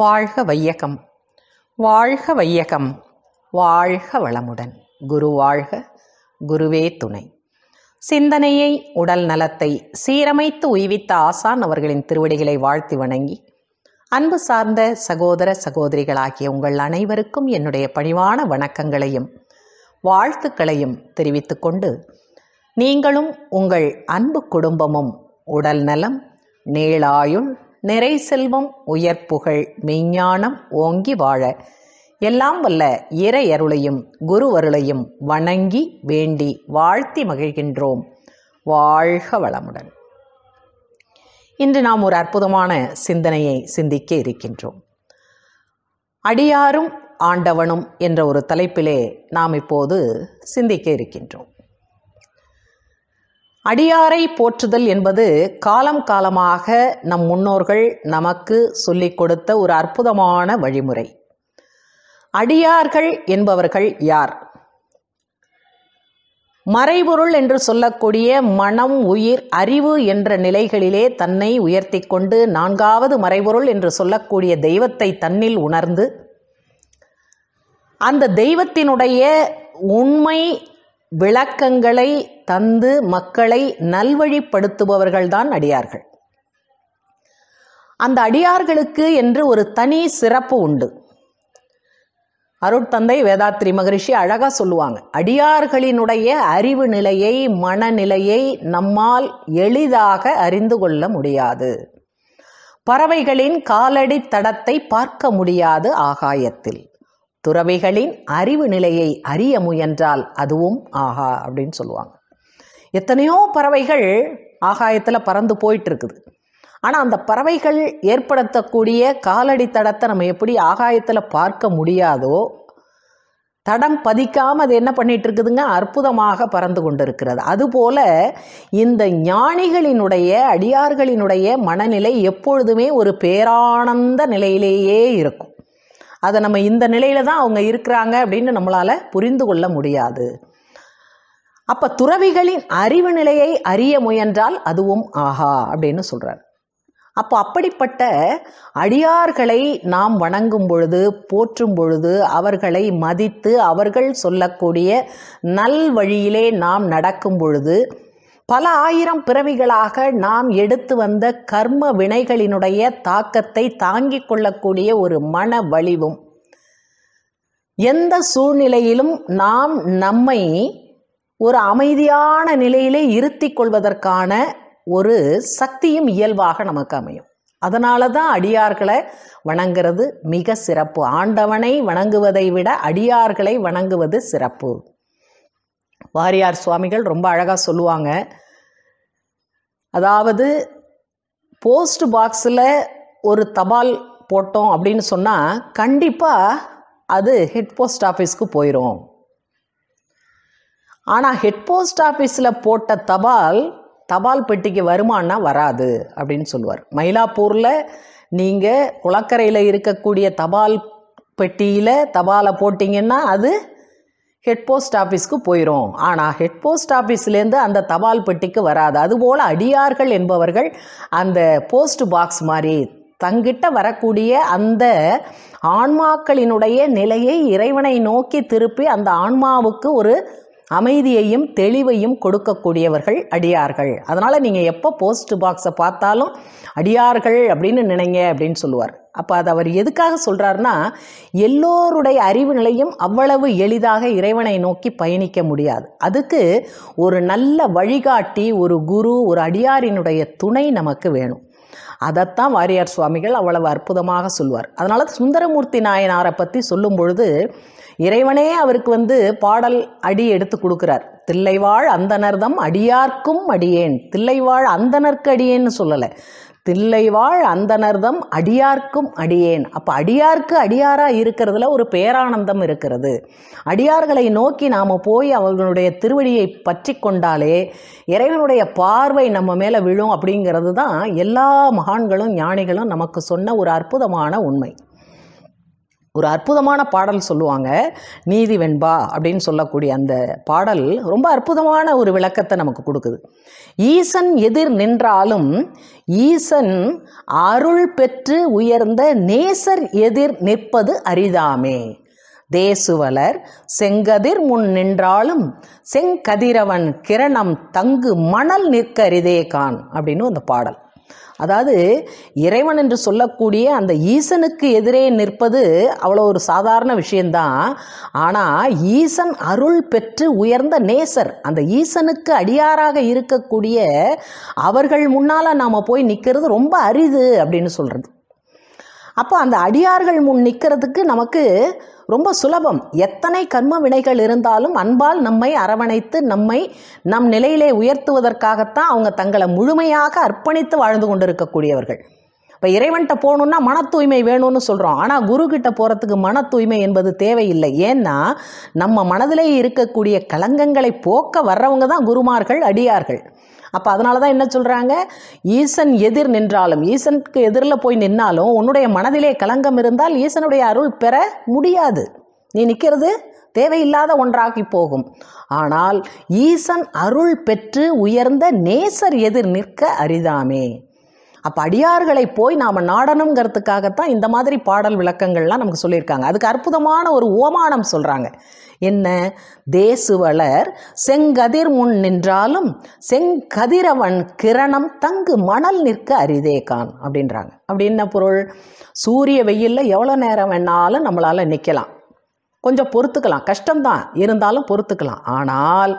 வாழ்க வையகம் வாழ்க வையகம் வாழ்க வளமுடன் குரு வாழ்க குருவே துணை சிந்தனையை உடல் நலத்தை சீரமைத்து உய்வித்த ஆசான் அவர்களின் திருவடிகளை வாழ்த்தி வணங்கி அன்பு சார்ந்த சகோதர சகோதரிகளாகிய உங்கள் அனைவருக்கும் என்னுடைய பணிவான வணக்கங்களையும் வாழ்த்துக்களையும் தெரிவித்து கொண்டு நீங்களும் உங்கள் அன்பு குடும்பமும் உடல் நலம் நீளாயுள் நிறை செல்வம் உயர் புகழ் மெய்ஞானம் ஓங்கி வாழ எல்லாம் வல்ல இறையருளையும் குருவருளையும் வணங்கி வேண்டி வாழ்த்தி மகிழ்கின்றோம் வாழ்க வளமுடன் இன்று நாம் ஒரு அற்புதமான சிந்தனையை சிந்திக்க இருக்கின்றோம் அடியாரும் ஆண்டவனும் என்ற ஒரு தலைப்பிலே நாம் இப்போது சிந்திக்க இருக்கின்றோம் அடியாரை போற்றுதல் என்பது காலம் காலமாக நம் முன்னோர்கள் நமக்கு சொல்லிக் கொடுத்த ஒரு அற்புதமான வழிமுறை அடியார்கள் என்பவர்கள் யார் மறைபொருள் என்று சொல்லக்கூடிய மனம் உயிர் அறிவு என்ற நிலைகளிலே தன்னை உயர்த்தி கொண்டு நான்காவது மறைபொருள் என்று சொல்லக்கூடிய தெய்வத்தை தன்னில் உணர்ந்து அந்த தெய்வத்தினுடைய உண்மை விளக்கங்களை தந்து மக்களை நல்வழிப்படுத்துபவர்கள்தான் அடியார்கள் அந்த அடியார்களுக்கு என்று ஒரு தனி சிறப்பு உண்டு அருட்தந்தை வேதாத்ரி மகரிஷி அழகாக சொல்லுவாங்க அடியார்களினுடைய அறிவு நிலையை மனநிலையை நம்மால் எளிதாக அறிந்து கொள்ள முடியாது பறவைகளின் காலடி தடத்தை பார்க்க முடியாது ஆகாயத்தில் துறவிகளின் அறிவு நிலையை அறிய முயன்றால் அதுவும் ஆகா அப்படின்னு சொல்லுவாங்க எத்தனையோ பறவைகள் ஆகாயத்தில் பறந்து போயிட்டுருக்குது ஆனால் அந்த பறவைகள் ஏற்படுத்தக்கூடிய காலடி தடத்தை நம்ம எப்படி ஆகாயத்தில் பார்க்க முடியாதோ தடம் பதிக்காமல் அது என்ன பண்ணிட்டு இருக்குதுங்க அற்புதமாக பறந்து கொண்டிருக்கிறது அதுபோல் இந்த ஞானிகளினுடைய அடியார்களினுடைய மனநிலை எப்பொழுதுமே ஒரு பேரானந்த நிலையிலேயே இருக்கும் அதை நம்ம இந்த நிலையில் தான் அவங்க இருக்கிறாங்க அப்படின்னு நம்மளால் புரிந்து கொள்ள முடியாது அப்போ துறவிகளின் அறிவு நிலையை அறிய முயன்றால் அதுவும் ஆஹா அப்படின்னு சொல்கிறார் அப்போ அப்படிப்பட்ட அடியார்களை நாம் வணங்கும் பொழுது போற்றும் பொழுது அவர்களை மதித்து அவர்கள் சொல்லக்கூடிய நல் வழியிலே நாம் நடக்கும் பொழுது பல ஆயிரம் பிறவிகளாக நாம் எடுத்து வந்த கர்ம வினைகளினுடைய தாக்கத்தை தாங்கிக் கொள்ளக்கூடிய ஒரு மன வலிவும் எந்த சூழ்நிலையிலும் நாம் நம்மை ஒரு அமைதியான நிலையிலே இருத்தி கொள்வதற்கான ஒரு சக்தியும் இயல்பாக நமக்கு அமையும் அதனால தான் அடியார்களை வணங்குறது மிக சிறப்பு ஆண்டவனை வணங்குவதை விட அடியார்களை வணங்குவது சிறப்பு வாரியார் சுவாமிகள் ரொம்ப அழகாக சொல்லுவாங்க அதாவது போஸ்ட் பாக்ஸில் ஒரு தபால் போட்டோம் அப்படின்னு சொன்னால் கண்டிப்பாக அது ஹெட் போஸ்ட் ஆஃபீஸ்க்கு போயிடும் ஆனால் ஹெட் போஸ்ட் ஆஃபீஸில் போட்ட தபால் தபால் பெட்டிக்கு வருமானா வராது அப்படின்னு சொல்லுவார் மயிலாப்பூரில் நீங்கள் குளக்கரையில் இருக்கக்கூடிய தபால் பெட்டியில் தபாலை போட்டிங்கன்னா அது ஹெட் போஸ்ட் ஆஃபீஸ்க்கு போயிடும் ஆனால் ஹெட் போஸ்ட் ஆஃபீஸ்லேருந்து அந்த தபால் பெட்டிக்கு வராது அதுபோல் அடியார்கள் என்பவர்கள் அந்த போஸ்ட் பாக்ஸ் மாதிரி தங்கிட்ட வரக்கூடிய அந்த ஆன்மாக்களினுடைய நிலையை இறைவனை நோக்கி திருப்பி அந்த ஆன்மாவுக்கு ஒரு அமைதியையும் தெளிவையும் கொடுக்கக்கூடியவர்கள் அடியார்கள் அதனால் நீங்கள் எப்போ போஸ்ட் பாக்ஸை பார்த்தாலும் அடியார்கள் அப்படின்னு நினைங்க அப்படின்னு சொல்லுவார் அப்போ அது அவர் எதுக்காக சொல்கிறாருன்னா எல்லோருடைய அறிவு நிலையும் அவ்வளவு எளிதாக இறைவனை நோக்கி பயணிக்க முடியாது அதுக்கு ஒரு நல்ல வழிகாட்டி ஒரு குரு ஒரு அடியாரினுடைய துணை நமக்கு வேணும் அதைத்தான் வாரியார் சுவாமிகள் அவ்வளவு அற்புதமாக சொல்வார் அதனால் சுந்தரமூர்த்தி நாயனாரை பற்றி சொல்லும் பொழுது இறைவனே அவருக்கு வந்து பாடல் அடி எடுத்து கொடுக்குறார் தில்லைவாழ் அந்தனர்தம் அடியார்க்கும் அடியேன் தில்லைவாழ் அந்தனர்க்கு அடியேன்னு சொல்லலை தில்லைவாழ் அந்தனர்தம் அடியார்க்கும் அடியேன் அப்போ அடியார்க்கு அடியாராக இருக்கிறதுல ஒரு பேரானந்தம் இருக்கிறது அடியார்களை நோக்கி நாம் போய் அவர்களுடைய திருவடியை பற்றி கொண்டாலே இறைவனுடைய பார்வை நம்ம மேலே விழும் அப்படிங்கிறது தான் எல்லா மகான்களும் ஞானிகளும் நமக்கு சொன்ன ஒரு அற்புதமான உண்மை ஒரு அற்புதமான பாடல் சொல்லுவாங்க நீதி வெண்பா அப்படின்னு சொல்லக்கூடிய அந்த பாடல் ரொம்ப அற்புதமான ஒரு விளக்கத்தை நமக்கு கொடுக்குது ஈசன் எதிர் நின்றாலும் ஈசன் அருள் பெற்று உயர்ந்த நேசர் எதிர் நிற்பது அரிதாமே தேசுவலர் செங்கதிர் முன் நின்றாலும் செங்கதிரவன் கிரணம் தங்கு மணல் நிற்கரிதே கான் அப்படின்னு அந்த பாடல் அதாவது இறைவன் என்று சொல்லக்கூடிய அந்த ஈசனுக்கு எதிரே நிற்பது அவ்வளோ ஒரு சாதாரண விஷயந்தான் ஆனால் ஈசன் அருள் பெற்று உயர்ந்த நேசர் அந்த ஈசனுக்கு அடியாராக இருக்கக்கூடிய அவர்கள் முன்னால் நாம் போய் நிற்கிறது ரொம்ப அரிது அப்படின்னு சொல்கிறது அப்போ அந்த அடியார்கள் முன் நிற்கிறதுக்கு நமக்கு ரொம்ப சுலபம் எத்தனை கர்ம வினைகள் இருந்தாலும் அன்பால் நம்மை அரவணைத்து நம்மை நம் நிலையிலே உயர்த்துவதற்காகத்தான் அவங்க தங்களை முழுமையாக அர்ப்பணித்து வாழ்ந்து கொண்டிருக்கக்கூடியவர்கள் இப்போ இறைவன்கிட்ட போகணுன்னா மன தூய்மை வேணும்னு சொல்கிறோம் ஆனால் கிட்ட போகிறதுக்கு மன தூய்மை என்பது தேவையில்லை ஏன்னா நம்ம மனதிலே இருக்கக்கூடிய கலங்கங்களை போக்க வர்றவங்க தான் குருமார்கள் அடியார்கள் அப்போ அதனால தான் என்ன சொல்கிறாங்க ஈசன் எதிர் நின்றாலும் ஈசனுக்கு எதிரில் போய் நின்னாலும் உன்னுடைய மனதிலே கலங்கம் இருந்தால் ஈசனுடைய அருள் பெற முடியாது நீ நிற்கிறது தேவையில்லாத ஒன்றாகி போகும் ஆனால் ஈசன் அருள் பெற்று உயர்ந்த நேசர் எதிர் நிற்க அரிதாமே அப்போ அடியார்களை போய் நாம் நாடணுங்கிறதுக்காகத்தான் இந்த மாதிரி பாடல் விளக்கங்கள்லாம் நமக்கு சொல்லியிருக்காங்க அதுக்கு அற்புதமான ஒரு ஓமானம் சொல்கிறாங்க என்ன தேசுவலர் செங்கதிர் முன் நின்றாலும் செங்கதிரவன் கிரணம் தங்கு மணல் நிற்க அரிதே கான் அப்படின்றாங்க அப்படி என்ன பொருள் சூரிய வெயிலில் எவ்வளோ நேரம் வேணாலும் நம்மளால் நிற்கலாம் கொஞ்சம் பொறுத்துக்கலாம் கஷ்டம்தான் இருந்தாலும் பொறுத்துக்கலாம் ஆனால்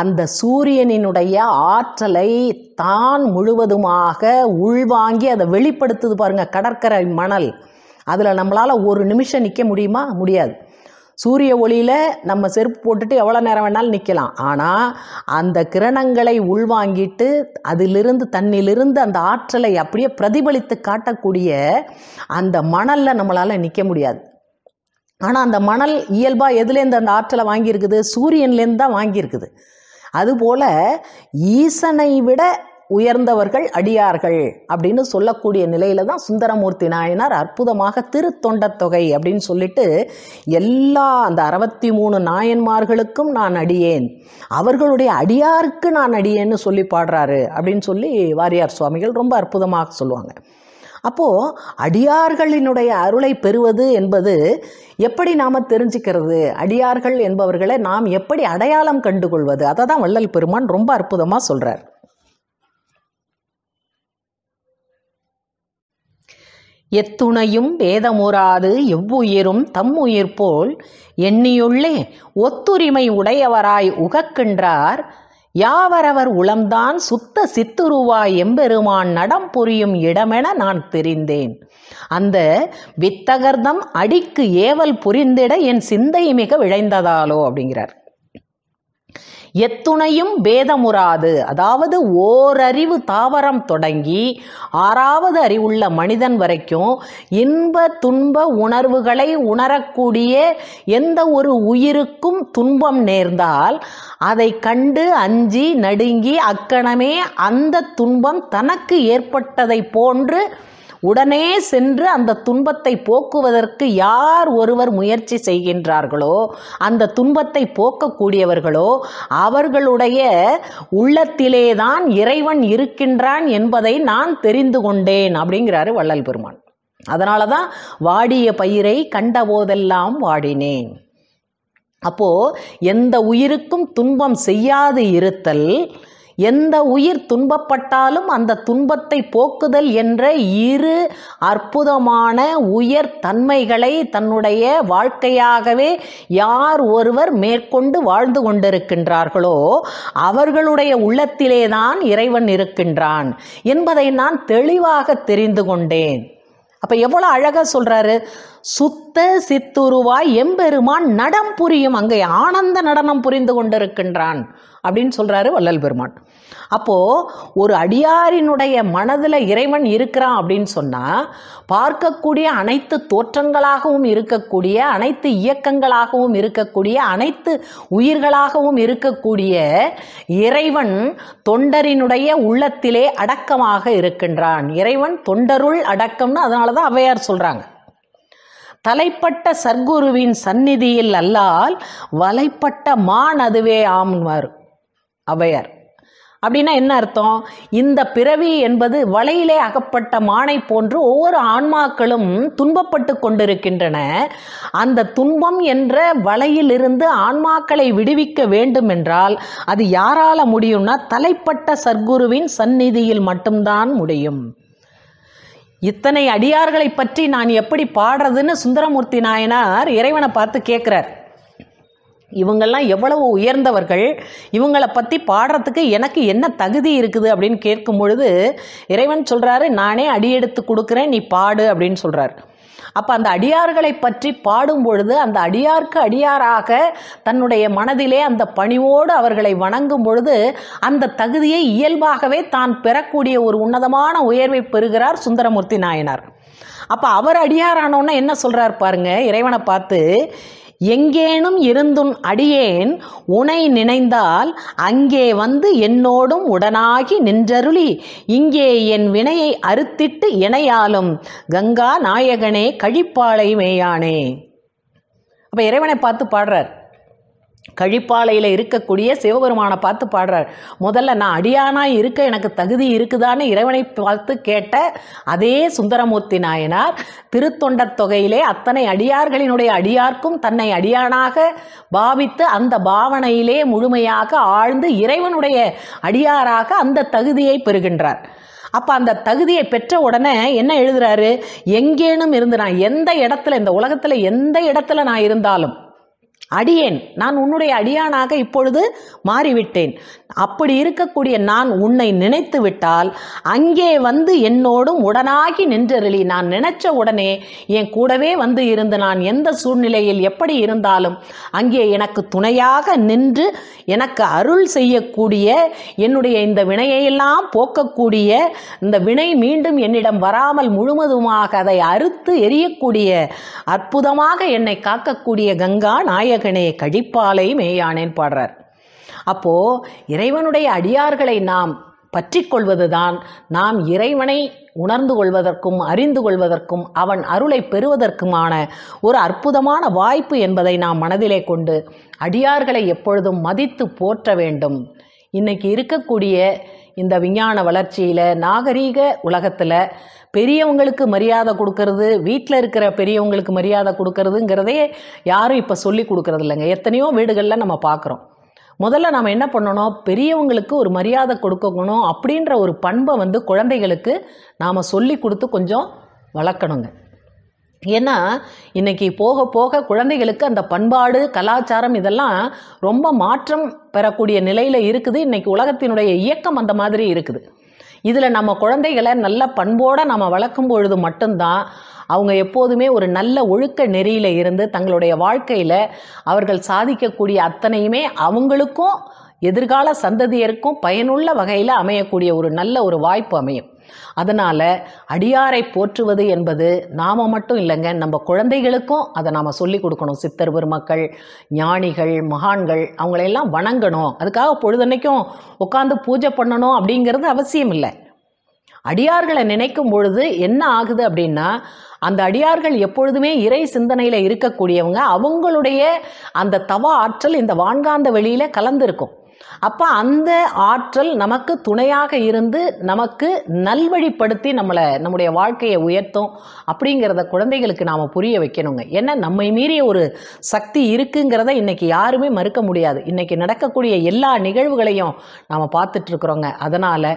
அந்த சூரியனினுடைய ஆற்றலை தான் முழுவதுமாக உள்வாங்கி அதை வெளிப்படுத்துது பாருங்கள் கடற்கரை மணல் அதில் நம்மளால் ஒரு நிமிஷம் நிற்க முடியுமா முடியாது சூரிய ஒளியில் நம்ம செருப்பு போட்டுட்டு எவ்வளோ நேரம் வேணாலும் நிற்கலாம் ஆனால் அந்த கிரணங்களை உள்வாங்கிட்டு அதிலிருந்து தண்ணிலிருந்து அந்த ஆற்றலை அப்படியே பிரதிபலித்து காட்டக்கூடிய அந்த மணலில் நம்மளால் நிற்க முடியாது ஆனால் அந்த மணல் இயல்பாக எதுலேருந்து அந்த ஆற்றலை வாங்கியிருக்குது சூரியன்லேருந்து தான் வாங்கியிருக்குது அதுபோல் ஈசனை விட உயர்ந்தவர்கள் அடியார்கள் அப்படின்னு சொல்லக்கூடிய நிலையில தான் சுந்தரமூர்த்தி நாயனார் அற்புதமாக திருத்தொண்டத்தொகை அப்படின்னு சொல்லிட்டு எல்லா அந்த அறுபத்தி மூணு நாயன்மார்களுக்கும் நான் அடியேன் அவர்களுடைய அடியாருக்கு நான் அடியேன்னு சொல்லி பாடுறாரு அப்படின்னு சொல்லி வாரியார் சுவாமிகள் ரொம்ப அற்புதமாக சொல்லுவாங்க அப்போது அடியார்களினுடைய அருளை பெறுவது என்பது எப்படி நாம் தெரிஞ்சுக்கிறது அடியார்கள் என்பவர்களை நாம் எப்படி அடையாளம் கண்டுகொள்வது அதை தான் வள்ளல் பெருமான் ரொம்ப அற்புதமாக சொல்கிறார் எத்துணையும் வேதமுறாது எவ்வுயிரும் தம் போல் எண்ணியுள்ளே ஒத்துரிமை உடையவராய் உகக்கின்றார் யாவரவர் உளம்தான் சுத்த சித்துருவாய் எம்பெருமான் நடம் புரியும் இடமென நான் தெரிந்தேன் அந்த வித்தகர்தம் அடிக்கு ஏவல் புரிந்திட என் சிந்தை மிக விழைந்ததாலோ அப்படிங்கிறார் எத்துணையும் பேதமுறாது அதாவது ஓரறிவு தாவரம் தொடங்கி ஆறாவது அறிவுள்ள மனிதன் வரைக்கும் இன்ப துன்ப உணர்வுகளை உணரக்கூடிய எந்த ஒரு உயிருக்கும் துன்பம் நேர்ந்தால் அதை கண்டு அஞ்சி நடுங்கி அக்கணமே அந்த துன்பம் தனக்கு ஏற்பட்டதை போன்று உடனே சென்று அந்த துன்பத்தை போக்குவதற்கு யார் ஒருவர் முயற்சி செய்கின்றார்களோ அந்த துன்பத்தை போக்கக்கூடியவர்களோ அவர்களுடைய உள்ளத்திலேதான் இறைவன் இருக்கின்றான் என்பதை நான் தெரிந்து கொண்டேன் அப்படிங்கிறாரு வள்ளல் பெருமான் அதனால தான் வாடிய பயிரை கண்ட போதெல்லாம் வாடினேன் அப்போது எந்த உயிருக்கும் துன்பம் செய்யாது இருத்தல் எந்த உயிர் துன்பப்பட்டாலும் அந்த துன்பத்தை போக்குதல் என்ற இரு அற்புதமான உயர் தன்மைகளை தன்னுடைய வாழ்க்கையாகவே யார் ஒருவர் மேற்கொண்டு வாழ்ந்து கொண்டிருக்கின்றார்களோ அவர்களுடைய உள்ளத்திலேதான் இறைவன் இருக்கின்றான் என்பதை நான் தெளிவாக தெரிந்து கொண்டேன் அப்போ எவ்வளோ அழகாக சொல்றாரு சுத்த சித்துருவாய் எம்பெருமான் நடம் புரியும் அங்கே ஆனந்த நடனம் புரிந்து கொண்டிருக்கின்றான் அப்படின்னு சொல்றாரு வள்ளல் பெருமான் அப்போ ஒரு அடியாரினுடைய மனதில் இறைவன் இருக்கிறான் அப்படின்னு சொன்னால் பார்க்கக்கூடிய அனைத்து தோற்றங்களாகவும் இருக்கக்கூடிய அனைத்து இயக்கங்களாகவும் இருக்கக்கூடிய அனைத்து உயிர்களாகவும் இருக்கக்கூடிய இறைவன் தொண்டரினுடைய உள்ளத்திலே அடக்கமாக இருக்கின்றான் இறைவன் தொண்டருள் அடக்கம்னு அதனால தான் அவையார் சொல்கிறாங்க தலைப்பட்ட சர்க்குருவின் சந்நிதியில் அல்லால் வலைப்பட்ட மான் அதுவே ஆம்வார் அவையார் அப்படின்னா என்ன அர்த்தம் இந்த பிறவி என்பது வலையிலே அகப்பட்ட மானை போன்று ஒவ்வொரு ஆன்மாக்களும் துன்பப்பட்டு கொண்டிருக்கின்றன அந்த துன்பம் என்ற வலையிலிருந்து ஆன்மாக்களை விடுவிக்க வேண்டும் என்றால் அது யாரால முடியும்னா தலைப்பட்ட சர்க்குருவின் சந்நிதியில் மட்டும்தான் முடியும் இத்தனை அடியார்களை பற்றி நான் எப்படி பாடுறதுன்னு சுந்தரமூர்த்தி நாயனார் இறைவனை பார்த்து கேட்குறார் இவங்கெல்லாம் எவ்வளவு உயர்ந்தவர்கள் இவங்களை பற்றி பாடுறதுக்கு எனக்கு என்ன தகுதி இருக்குது அப்படின்னு கேட்கும் பொழுது இறைவன் சொல்கிறாரு நானே அடியெடுத்து கொடுக்குறேன் நீ பாடு அப்படின்னு சொல்கிறார் அப்போ அந்த அடியார்களை பற்றி பாடும் பொழுது அந்த அடியார்க்கு அடியாராக தன்னுடைய மனதிலே அந்த பணிவோடு அவர்களை வணங்கும் பொழுது அந்த தகுதியை இயல்பாகவே தான் பெறக்கூடிய ஒரு உன்னதமான உயர்வை பெறுகிறார் சுந்தரமூர்த்தி நாயனார் அப்போ அவர் அடியாரானோன்னா என்ன சொல்கிறார் பாருங்க இறைவனை பார்த்து எங்கேனும் இருந்தும் அடியேன் உனை நினைந்தால் அங்கே வந்து என்னோடும் உடனாகி நின்றருளி இங்கே என் வினையை அறுத்திட்டு இணையாலும் கங்கா நாயகனே கழிப்பாளைமேயானே அப்போ இறைவனை பார்த்து பாடுறார் கழிப்பாலையில் இருக்கக்கூடிய சிவபெருமானை பார்த்து பாடுறார் முதல்ல நான் அடியானாக இருக்க எனக்கு தகுதி இருக்குதான்னு இறைவனை பார்த்து கேட்ட அதே சுந்தரமூர்த்தி நாயனார் திருத்தொண்டர் தொகையிலே அத்தனை அடியார்களினுடைய அடியார்க்கும் தன்னை அடியானாக பாவித்து அந்த பாவனையிலே முழுமையாக ஆழ்ந்து இறைவனுடைய அடியாராக அந்த தகுதியை பெறுகின்றார் அப்போ அந்த தகுதியை பெற்ற உடனே என்ன எழுதுறாரு எங்கேனும் இருந்து நான் எந்த இடத்துல இந்த உலகத்தில் எந்த இடத்துல நான் இருந்தாலும் அடியேன் நான் உன்னுடைய அடியானாக இப்பொழுது மாறிவிட்டேன் அப்படி இருக்கக்கூடிய நான் உன்னை நினைத்து விட்டால் அங்கே வந்து என்னோடும் உடனாகி நின்றருளி நான் நினைச்ச உடனே என் கூடவே வந்து இருந்து நான் எந்த சூழ்நிலையில் எப்படி இருந்தாலும் அங்கே எனக்கு துணையாக நின்று எனக்கு அருள் செய்யக்கூடிய என்னுடைய இந்த வினையெல்லாம் போக்கக்கூடிய இந்த வினை மீண்டும் என்னிடம் வராமல் முழுவதுமாக அதை அறுத்து எரியக்கூடிய அற்புதமாக என்னை காக்கக்கூடிய கங்கா நாயக நாயகனே கழிப்பாலை மேயானேன் பாடுறார் அப்போ இறைவனுடைய அடியார்களை நாம் பற்றி கொள்வதுதான் நாம் இறைவனை உணர்ந்து கொள்வதற்கும் அறிந்து கொள்வதற்கும் அவன் அருளை பெறுவதற்குமான ஒரு அற்புதமான வாய்ப்பு என்பதை நாம் மனதிலே கொண்டு அடியார்களை எப்பொழுதும் மதித்து போற்ற வேண்டும் இன்னைக்கு இருக்கக்கூடிய இந்த விஞ்ஞான வளர்ச்சியில் நாகரீக உலகத்தில் பெரியவங்களுக்கு மரியாதை கொடுக்கறது வீட்டில் இருக்கிற பெரியவங்களுக்கு மரியாதை கொடுக்கறதுங்கிறதே யாரும் இப்போ சொல்லி கொடுக்கறது இல்லைங்க எத்தனையோ வீடுகளில் நம்ம பார்க்குறோம் முதல்ல நம்ம என்ன பண்ணணும் பெரியவங்களுக்கு ஒரு மரியாதை கொடுக்கணும் அப்படின்ற ஒரு பண்பை வந்து குழந்தைகளுக்கு நாம் சொல்லி கொடுத்து கொஞ்சம் வளர்க்கணுங்க ஏன்னா இன்றைக்கி போக போக குழந்தைகளுக்கு அந்த பண்பாடு கலாச்சாரம் இதெல்லாம் ரொம்ப மாற்றம் பெறக்கூடிய நிலையில் இருக்குது இன்றைக்கி உலகத்தினுடைய இயக்கம் அந்த மாதிரி இருக்குது இதில் நம்ம குழந்தைகளை நல்ல பண்போடு நம்ம வளர்க்கும் பொழுது மட்டும்தான் அவங்க எப்போதுமே ஒரு நல்ல ஒழுக்க நெறியில் இருந்து தங்களுடைய வாழ்க்கையில் அவர்கள் சாதிக்கக்கூடிய அத்தனையுமே அவங்களுக்கும் எதிர்கால சந்ததியருக்கும் பயனுள்ள வகையில் அமையக்கூடிய ஒரு நல்ல ஒரு வாய்ப்பு அமையும் அதனால் அடியாரை போற்றுவது என்பது நாம் மட்டும் இல்லைங்க நம்ம குழந்தைகளுக்கும் அதை நாம் சொல்லிக் கொடுக்கணும் சித்தர் பெருமக்கள் ஞானிகள் மகான்கள் அவங்களையெல்லாம் வணங்கணும் அதுக்காக பொழுதன்னைக்கும் உட்காந்து பூஜை பண்ணணும் அப்படிங்கிறது அவசியம் இல்லை அடியார்களை நினைக்கும் பொழுது என்ன ஆகுது அப்படின்னா அந்த அடியார்கள் எப்பொழுதுமே இறை சிந்தனையில் இருக்கக்கூடியவங்க அவங்களுடைய அந்த தவ ஆற்றல் இந்த வான்காந்த வெளியில் கலந்துருக்கும் அப்போ அந்த ஆற்றல் நமக்கு துணையாக இருந்து நமக்கு நல்வழிப்படுத்தி நம்மளை நம்முடைய வாழ்க்கையை உயர்த்தும் அப்படிங்கிறத குழந்தைகளுக்கு நாம் புரிய வைக்கணுங்க ஏன்னா நம்மை மீறிய ஒரு சக்தி இருக்குங்கிறத இன்றைக்கி யாருமே மறுக்க முடியாது இன்றைக்கி நடக்கக்கூடிய எல்லா நிகழ்வுகளையும் நாம் பார்த்துட்ருக்குறோங்க அதனால்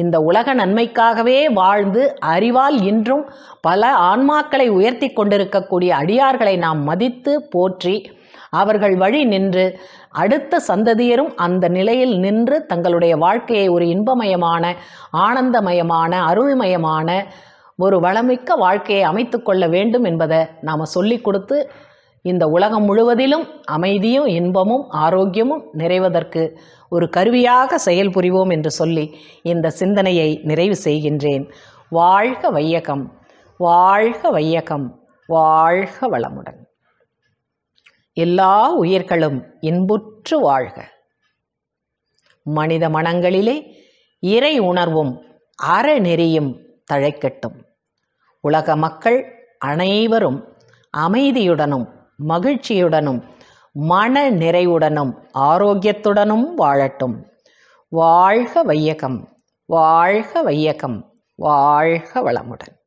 இந்த உலக நன்மைக்காகவே வாழ்ந்து அறிவால் இன்றும் பல ஆன்மாக்களை உயர்த்தி கொண்டிருக்கக்கூடிய அடியார்களை நாம் மதித்து போற்றி அவர்கள் வழி நின்று அடுத்த சந்ததியரும் அந்த நிலையில் நின்று தங்களுடைய வாழ்க்கையை ஒரு இன்பமயமான ஆனந்தமயமான அருள்மயமான ஒரு வளமிக்க வாழ்க்கையை அமைத்து கொள்ள வேண்டும் என்பதை நாம் சொல்லிக் கொடுத்து இந்த உலகம் முழுவதிலும் அமைதியும் இன்பமும் ஆரோக்கியமும் நிறைவதற்கு ஒரு கருவியாக செயல் புரிவோம் என்று சொல்லி இந்த சிந்தனையை நிறைவு செய்கின்றேன் வாழ்க வையகம் வாழ்க வையகம் வாழ்க வளமுடன் எல்லா உயிர்களும் இன்புற்று வாழ்க மனித மனங்களிலே இறை உணர்வும் அறநெறியும் தழைக்கட்டும் உலக மக்கள் அனைவரும் அமைதியுடனும் மகிழ்ச்சியுடனும் மன நிறைவுடனும் ஆரோக்கியத்துடனும் வாழட்டும் வாழ்க வையகம் வாழ்க வையகம் வாழ்க வளமுடன்